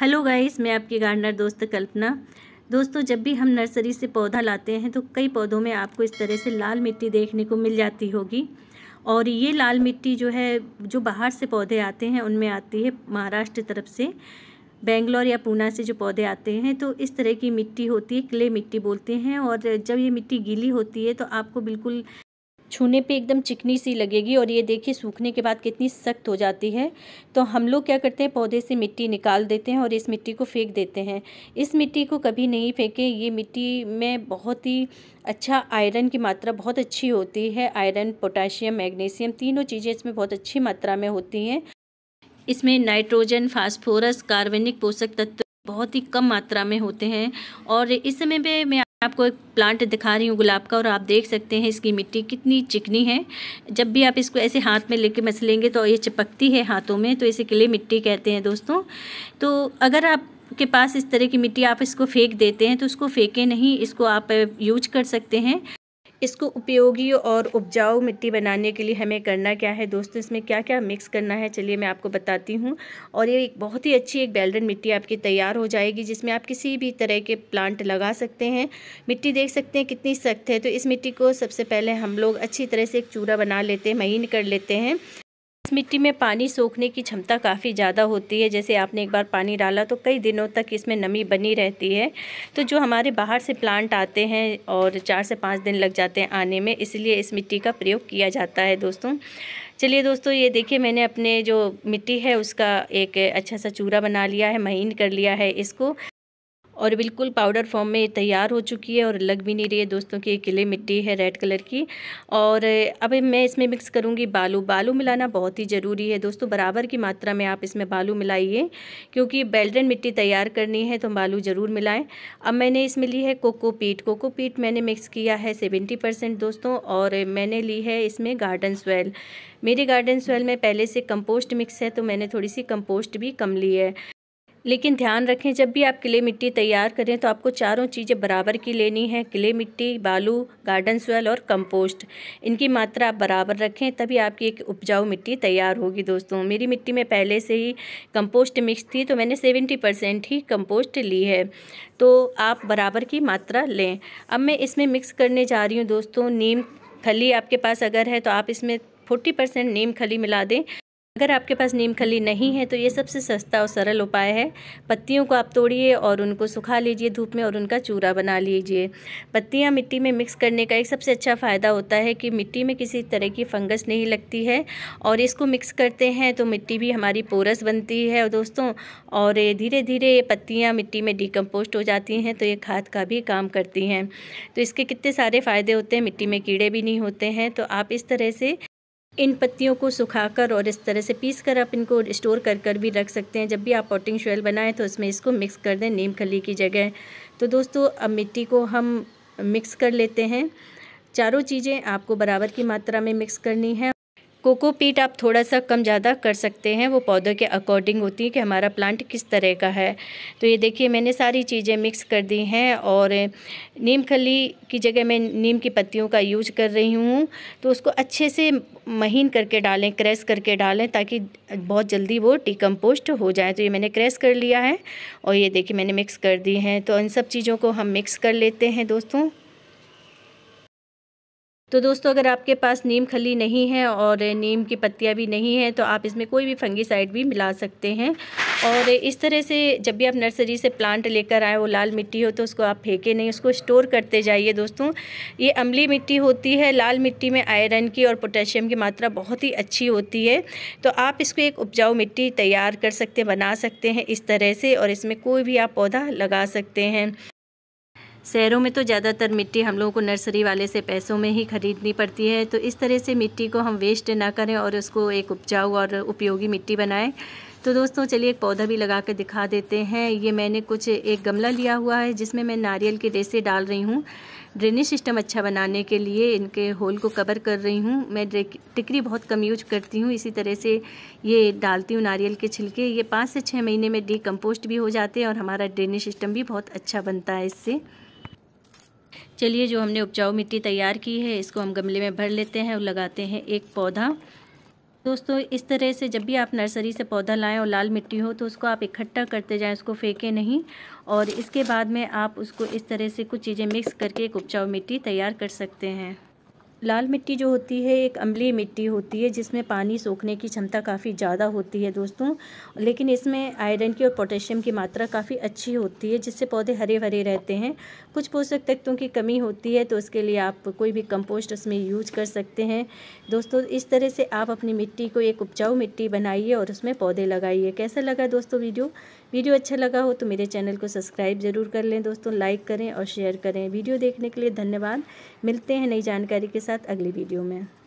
hello guys मैं आपकी gardener दोस्त कल्पना दोस्तों जब भी हम नर्सरी से पौधा लाते हैं तो कई पौधों में आपको इस तरह से लाल मिट्टी देखने को मिल जाती होगी और ये लाल मिट्टी जो है जो बाहर से पौधे आते हैं उनमें आती है महाराष्ट्र तरफ से बेंगलोर या पूना से जो पौधे आते हैं तो इस तरह की मिट्टी होती है क्ले मिट्टी बोलते हैं और जब ये मिट्टी गीली होती है तो आपको बिल्कुल छूने पे एकदम चिकनी सी लगेगी और ये देखिए सूखने के बाद कितनी सख्त हो जाती है तो हम लोग क्या करते हैं पौधे से मिट्टी निकाल देते हैं और इस मिट्टी को फेंक देते हैं इस मिट्टी को कभी नहीं फेंकें ये मिट्टी में बहुत ही अच्छा आयरन की मात्रा बहुत अच्छी होती है आयरन पोटाशियम मैग्नीशियम तीनों चीज़ें इसमें बहुत अच्छी मात्रा में होती हैं इसमें नाइट्रोजन फास्फोरस कार्बनिक पोषक तत्व बहुत ही कम मात्रा में होते हैं और इस समय पर मैं आपको एक प्लांट दिखा रही हूँ गुलाब का और आप देख सकते हैं इसकी मिट्टी कितनी चिकनी है जब भी आप इसको ऐसे हाथ में लेके मसलेंगे तो ये चिपकती है हाथों में तो इसी के लिए मिट्टी कहते हैं दोस्तों तो अगर आप के पास इस तरह की मिट्टी आप इसको फेंक देते हैं तो उसको फेंके नहीं इसको आप यूज कर सकते हैं इसको उपयोगी और उपजाऊ मिट्टी बनाने के लिए हमें करना क्या है दोस्तों इसमें क्या क्या मिक्स करना है चलिए मैं आपको बताती हूँ और ये एक बहुत ही अच्छी एक बैल्डन मिट्टी आपकी तैयार हो जाएगी जिसमें आप किसी भी तरह के प्लांट लगा सकते हैं मिट्टी देख सकते हैं कितनी सख्त है तो इस मिट्टी को सबसे पहले हम लोग अच्छी तरह से एक चूरा बना लेते हैं महीन कर लेते हैं मिट्टी में पानी सोखने की क्षमता काफ़ी ज़्यादा होती है जैसे आपने एक बार पानी डाला तो कई दिनों तक इसमें नमी बनी रहती है तो जो हमारे बाहर से प्लांट आते हैं और चार से पाँच दिन लग जाते हैं आने में इसलिए इस मिट्टी का प्रयोग किया जाता है दोस्तों चलिए दोस्तों ये देखिए मैंने अपने जो मिट्टी है उसका एक अच्छा सा चूरा बना लिया है महीन कर लिया है इसको और बिल्कुल पाउडर फॉर्म में तैयार हो चुकी है और लग भी नहीं रही है दोस्तों की किले मिट्टी है रेड कलर की और अब मैं इसमें मिक्स करूँगी बालू बालू मिलाना बहुत ही ज़रूरी है दोस्तों बराबर की मात्रा में आप इसमें बालू मिलाइए क्योंकि बेल्डन मिट्टी तैयार करनी है तो बालू ज़रूर मिलाएँ अब मैंने इसमें ली है कोको पीट कोको पीट मैंने मिक्स किया है सेवेंटी परसेंट दोस्तों और मैंने ली है इसमें गार्डन स्वेल मेरे गार्डन स्वेल में पहले से कंपोस्ट मिक्स है तो मैंने थोड़ी सी कंपोस्ट भी कम ली है लेकिन ध्यान रखें जब भी आप किले मिट्टी तैयार करें तो आपको चारों चीज़ें बराबर की लेनी है किले मिट्टी बालू गार्डन स्वेल और कंपोस्ट इनकी मात्रा आप बराबर रखें तभी आपकी एक उपजाऊ मिट्टी तैयार होगी दोस्तों मेरी मिट्टी में पहले से ही कंपोस्ट मिक्स थी तो मैंने सेवेंटी परसेंट ही कंपोस्ट ली है तो आप बराबर की मात्रा लें अब मैं इसमें मिक्स करने जा रही हूँ दोस्तों नीम खली आपके पास अगर है तो आप इसमें फोर्टी परसेंट नीम खली मिला दें अगर आपके पास नीम खली नहीं है तो ये सबसे सस्ता और सरल उपाय है पत्तियों को आप तोड़िए और उनको सुखा लीजिए धूप में और उनका चूरा बना लीजिए पत्तियाँ मिट्टी में मिक्स करने का एक सबसे अच्छा फ़ायदा होता है कि मिट्टी में किसी तरह की फंगस नहीं लगती है और इसको मिक्स करते हैं तो मिट्टी भी हमारी पोरस बनती है और दोस्तों और धीरे धीरे ये पत्तियाँ मिट्टी में डिकम्पोस्ट हो जाती हैं तो ये खाद का भी काम करती हैं तो इसके कितने सारे फ़ायदे होते हैं मिट्टी में कीड़े भी नहीं होते हैं तो आप इस तरह से इन पत्तियों को सुखाकर और इस तरह से पीस कर आप इनको स्टोर कर कर भी रख सकते हैं जब भी आप पॉटिंग शोयल बनाएं तो इसमें इसको मिक्स कर दें नीम खली की जगह तो दोस्तों अब मिट्टी को हम मिक्स कर लेते हैं चारों चीज़ें आपको बराबर की मात्रा में मिक्स करनी है कोकोपीट आप थोड़ा सा कम ज़्यादा कर सकते हैं वो पौधे के अकॉर्डिंग होती है कि हमारा प्लांट किस तरह का है तो ये देखिए मैंने सारी चीज़ें मिक्स कर दी हैं और नीम खली की जगह मैं नीम की पत्तियों का यूज कर रही हूँ तो उसको अच्छे से महीन करके डालें क्रैस करके डालें ताकि बहुत जल्दी वो डिकम्पोस्ट हो जाए तो ये मैंने क्रैस कर लिया है और ये देखिए मैंने मिक्स कर दी हैं तो इन सब चीज़ों को हम मिक्स कर लेते हैं दोस्तों तो दोस्तों अगर आपके पास नीम खली नहीं है और नीम की पत्तियाँ भी नहीं हैं तो आप इसमें कोई भी फंगीसाइड भी मिला सकते हैं और इस तरह से जब भी आप नर्सरी से प्लांट लेकर आए वो लाल मिट्टी हो तो उसको आप फेंके नहीं उसको स्टोर करते जाइए दोस्तों ये अमली मिट्टी होती है लाल मिट्टी में आयरन की और पोटेशियम की मात्रा बहुत ही अच्छी होती है तो आप इसको एक उपजाऊ मिट्टी तैयार कर सकते बना सकते हैं इस तरह से और इसमें कोई भी आप पौधा लगा सकते हैं शहरों में तो ज़्यादातर मिट्टी हम लोगों को नर्सरी वाले से पैसों में ही खरीदनी पड़ती है तो इस तरह से मिट्टी को हम वेस्ट ना करें और उसको एक उपजाऊ और उपयोगी मिट्टी बनाएं तो दोस्तों चलिए एक पौधा भी लगा कर दिखा देते हैं ये मैंने कुछ एक गमला लिया हुआ है जिसमें मैं नारियल के रेसे डाल रही हूँ ड्रेनेज सिस्टम अच्छा बनाने के लिए इनके होल को कवर कर रही हूँ मैं टिकरी बहुत कम यूज करती हूँ इसी तरह से ये डालती हूँ नारियल के छिलके ये पाँच से छः महीने में डी भी हो जाते हैं और हमारा ड्रेनेज सिस्टम भी बहुत अच्छा बनता है इससे चलिए जो हमने उपजाऊ मिट्टी तैयार की है इसको हम गमले में भर लेते हैं और लगाते हैं एक पौधा दोस्तों इस तरह से जब भी आप नर्सरी से पौधा लाएं और लाल मिट्टी हो तो उसको आप इकट्ठा करते जाएं उसको फेंके नहीं और इसके बाद में आप उसको इस तरह से कुछ चीज़ें मिक्स करके एक उपजाऊ मिट्टी तैयार कर सकते हैं लाल मिट्टी जो होती है एक अम्लीय मिट्टी होती है जिसमें पानी सोखने की क्षमता काफ़ी ज़्यादा होती है दोस्तों लेकिन इसमें आयरन की और पोटेशियम की मात्रा काफ़ी अच्छी होती है जिससे पौधे हरे भरे रहते हैं कुछ पोषक तत्वों की कमी होती है तो उसके लिए आप कोई भी कंपोस्ट उसमें यूज कर सकते हैं दोस्तों इस तरह से आप अपनी मिट्टी को एक उपजाऊ मिट्टी बनाइए और उसमें पौधे लगाइए कैसा लगा दोस्तों वीडियो वीडियो अच्छा लगा हो तो मेरे चैनल को सब्सक्राइब ज़रूर कर लें दोस्तों लाइक करें और शेयर करें वीडियो देखने के लिए धन्यवाद मिलते हैं नई जानकारी के साथ साथ अगली वीडियो में